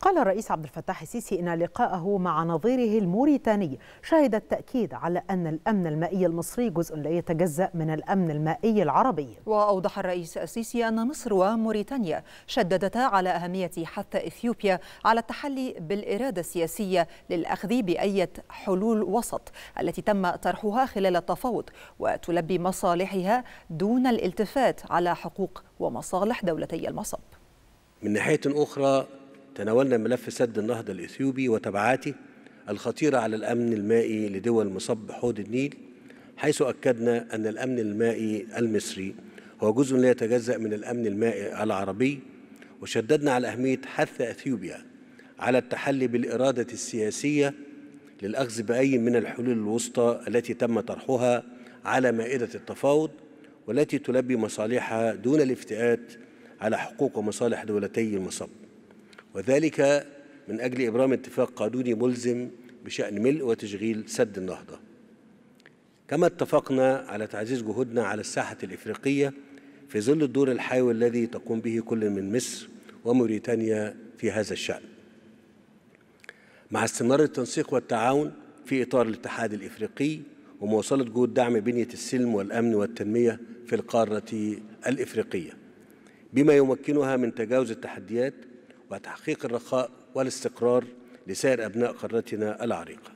قال الرئيس عبد الفتاح السيسي إن لقاءه مع نظيره الموريتاني شهد التأكيد على أن الأمن المائي المصري جزء لا يتجزأ من الأمن المائي العربي وأوضح الرئيس السيسي أن مصر وموريتانيا شددتا على أهمية حث إثيوبيا على التحلي بالإرادة السياسية للأخذ بأية حلول وسط التي تم طرحها خلال التفاوض وتلبي مصالحها دون الالتفات على حقوق ومصالح دولتي المصب من ناحية أخرى تناولنا ملف سد النهضة الإثيوبي وتبعاته الخطيرة على الأمن المائي لدول مصب حوض النيل حيث أكدنا أن الأمن المائي المصري هو جزء لا يتجزأ من الأمن المائي العربي وشددنا على أهمية حث أثيوبيا على التحلي بالإرادة السياسية للأخذ بأي من الحلول الوسطى التي تم طرحها على مائدة التفاوض والتي تلبي مصالحها دون الافتئات على حقوق ومصالح دولتي المصب وذلك من أجل إبرام اتفاق قانوني ملزم بشأن ملء وتشغيل سد النهضة كما اتفقنا على تعزيز جهودنا على الساحة الإفريقية في ظل الدور الحيوي الذي تقوم به كل من مصر وموريتانيا في هذا الشأن مع استمرار التنسيق والتعاون في إطار الاتحاد الإفريقي ومواصلة جهود دعم بنية السلم والأمن والتنمية في القارة الإفريقية بما يمكنها من تجاوز التحديات وتحقيق الرخاء والاستقرار لسائر أبناء قارتنا العريقة